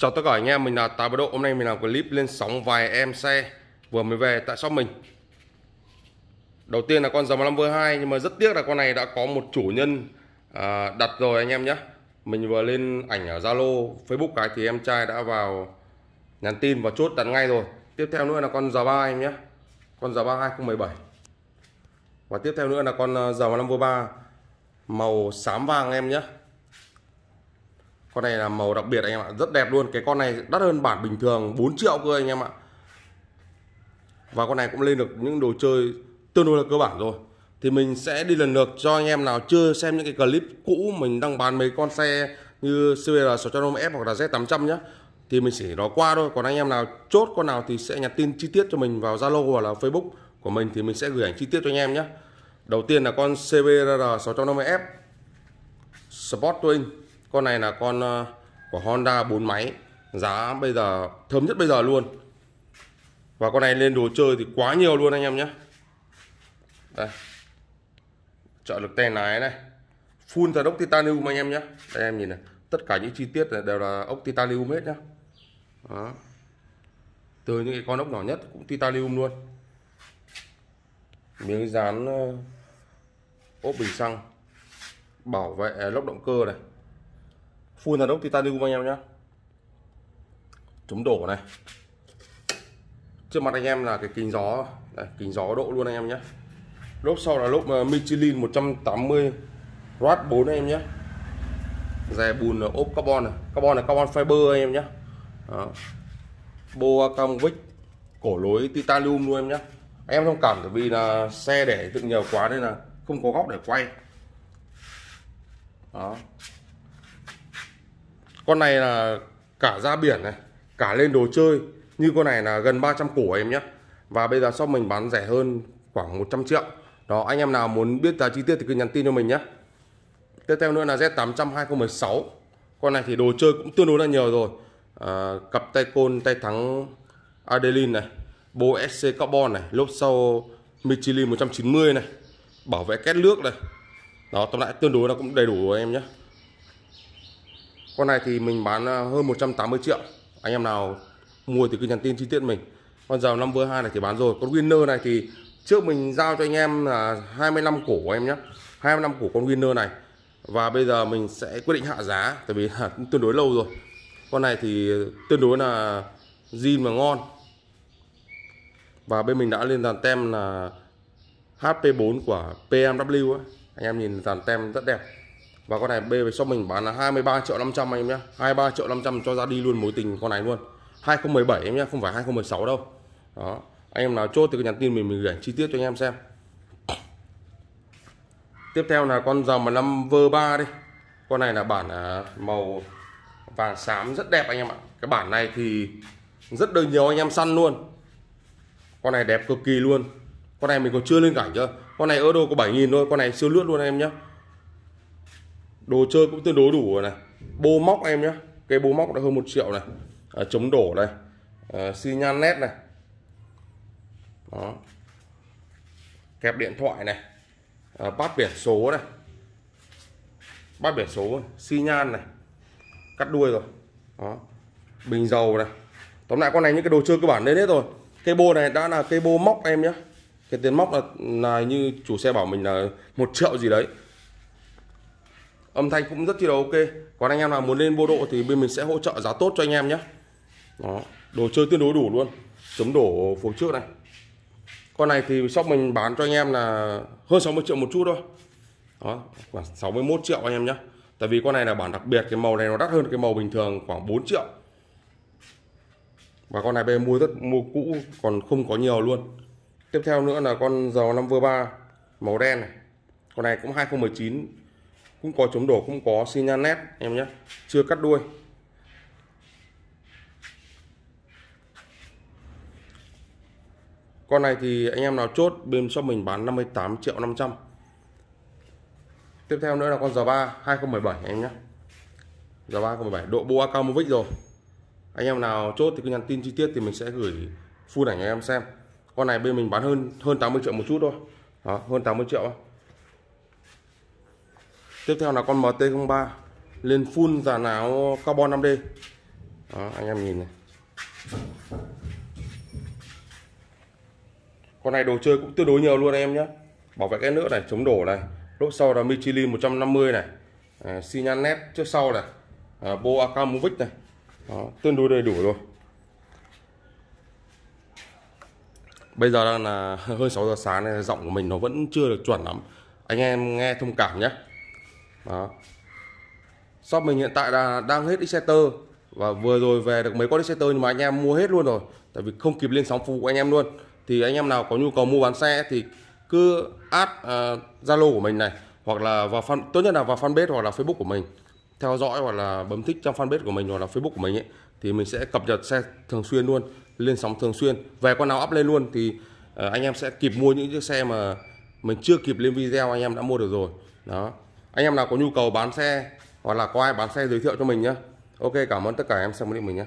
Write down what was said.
Chào tất cả anh em, mình là Tài Bà Độ Hôm nay mình làm clip lên sóng vài em xe Vừa mới về tại shop mình Đầu tiên là con g 15 v 2 Nhưng mà rất tiếc là con này đã có một chủ nhân à, đặt rồi anh em nhé Mình vừa lên ảnh ở Zalo, Facebook cái thì em trai đã vào nhắn tin và chốt đặt ngay rồi Tiếp theo nữa là con g 3 em nhé Con g 3 2017 Và tiếp theo nữa là con à, g 15 v 3 Màu xám vàng em nhé con này là màu đặc biệt anh em ạ rất đẹp luôn cái con này đắt hơn bản bình thường 4 triệu cơ anh em ạ và con này cũng lên được những đồ chơi tương đối là cơ bản rồi thì mình sẽ đi lần lượt cho anh em nào chưa xem những cái clip cũ mình đang bán mấy con xe như CBR 600 F hoặc là Z800 nhé thì mình chỉ nói qua thôi còn anh em nào chốt con nào thì sẽ nhắn tin chi tiết cho mình vào Zalo hoặc là Facebook của mình thì mình sẽ gửi ảnh chi tiết cho anh em nhé đầu tiên là con CBR 650F Sport Twin con này là con ờ, của Honda 4 máy giá bây giờ thấm nhất bây giờ luôn và con này lên đồ chơi thì quá nhiều luôn anh em nhé đây trợ lực tay lái này full thật ốc titanium anh em nhé đây em nhìn này tất cả những chi tiết này đều là ốc titanium hết nhá Đó. từ những cái con ốc nhỏ nhất cũng titanium luôn miếng dán ờ, ốp bình xăng bảo vệ ờ, lốc động cơ này full là đốc titanium anh em nhé chống đổ này trước mặt anh em là cái kính gió đây, kính gió độ luôn anh em nhé lốp sau là lốp ờ, Michelin 180 watt 4 anh em nhé rè bùn ốp carbon này carbon là carbon fiber anh em nhé Đó. boa cam vích cổ lối titanium luôn em nhé em thông cảm bởi vì là xe để tự nhiều quá nên là không có góc để quay đó con này là cả ra biển này cả lên đồ chơi như con này là gần 300 củ em nhé và bây giờ shop mình bán rẻ hơn khoảng 100 triệu đó anh em nào muốn biết giá chi tiết thì cứ nhắn tin cho mình nhé tiếp theo nữa là Z800 2016 con này thì đồ chơi cũng tương đối là nhiều rồi à, cặp tay côn tay thắng Adeline này bô SC carbon này lốp sau Michelin 190 này bảo vệ két nước này đó tóm lại tương đối là cũng đầy đủ rồi em nhé con này thì mình bán à, hơn 180 triệu anh em nào mua thì cứ nhắn tin chi tiết mình con dầu 5 vừa 2 này thì bán rồi con winner này thì trước mình giao cho anh em là 25 cổ của em nhé 25 cổ con winner này và bây giờ mình sẽ quyết định hạ giá tại vì tương đối lâu rồi con này thì tương đối là zin và ngon và bên mình đã lên dàn tem là HP4 của PMW ấy. anh em nhìn dàn tem rất đẹp và con này bê về shop mình bán là 23 triệu 500 anh em nhé 23 triệu 500 cho ra đi luôn mối tình con này luôn 2017 em nhé không phải 2016 đâu đó anh em nào chốt thì cứ nhắn tin mình mình gửi chi tiết cho anh em xem tiếp theo là con dòng mà năm v ba đi con này là bản à, màu vàng xám rất đẹp anh em ạ cái bản này thì rất được nhiều anh em săn luôn con này đẹp cực kỳ luôn con này mình còn chưa lên cảnh chưa con này ở đâu có 7.000 thôi con này siêu lướt luôn anh em nhé đồ chơi cũng tương đối đủ rồi này bô móc em nhé cái bô móc đã hơn một triệu này à, chống đổ này à, xi nhan nét này đó kẹp điện thoại này à, bát biển số này bát biển số xi nhan này cắt đuôi rồi đó bình dầu này tóm lại con này những cái đồ chơi cơ bản đến hết rồi cây bô này đã là cây bô móc em nhé cái tiền móc là, là như chủ xe bảo mình là một triệu gì đấy âm thanh cũng rất chi là ok còn anh em nào muốn lên bô độ thì bên mình sẽ hỗ trợ giá tốt cho anh em nhé đó đồ chơi tương đối đủ luôn chống đổ phố trước này con này thì shop mình bán cho anh em là hơn 60 triệu một chút thôi đó khoảng 61 triệu anh em nhé tại vì con này là bản đặc biệt cái màu này nó đắt hơn cái màu bình thường khoảng 4 triệu và con này bên mua rất mua cũ còn không có nhiều luôn tiếp theo nữa là con dầu 5 vừa 3 màu đen này con này cũng 2019 cũng có chống đổ cũng có xi nhan nét em nhé chưa cắt đuôi con này thì anh em nào chốt bên cho mình bán 58 triệu 500 tiếp theo nữa là con giờ 3 2017 em nhé giờ 3 2017 độ boa cao một vích rồi anh em nào chốt thì cứ nhắn tin chi tiết thì mình sẽ gửi full ảnh cho em xem con này bên mình bán hơn hơn 80 triệu một chút thôi đó, hơn 80 triệu tiếp theo là con MT03 lên full giả áo carbon 5D đó, anh em nhìn này con này đồ chơi cũng tương đối nhiều luôn em nhé bảo vệ cái nữa này chống đổ này lốp sau là Michelin 150 này à, xi nhan nét trước sau này à, bộ Akamovic này đó, tương đối đầy đủ rồi bây giờ đang là hơn 6 giờ sáng này giọng của mình nó vẫn chưa được chuẩn lắm anh em nghe thông cảm nhé đó shop mình hiện tại là đang hết exciter và vừa rồi về được mấy con exciter nhưng mà anh em mua hết luôn rồi tại vì không kịp lên sóng phụ của anh em luôn thì anh em nào có nhu cầu mua bán xe thì cứ add à, zalo uh, của mình này hoặc là vào fan tốt nhất là vào fanpage hoặc là facebook của mình theo dõi hoặc là bấm thích trong fanpage của mình hoặc là facebook của mình ấy thì mình sẽ cập nhật xe thường xuyên luôn lên sóng thường xuyên về con nào up lên luôn thì uh, anh em sẽ kịp mua những chiếc xe mà mình chưa kịp lên video anh em đã mua được rồi đó anh em nào có nhu cầu bán xe hoặc là có ai bán xe giới thiệu cho mình nhé ok cảm ơn tất cả em xem clip mình nhé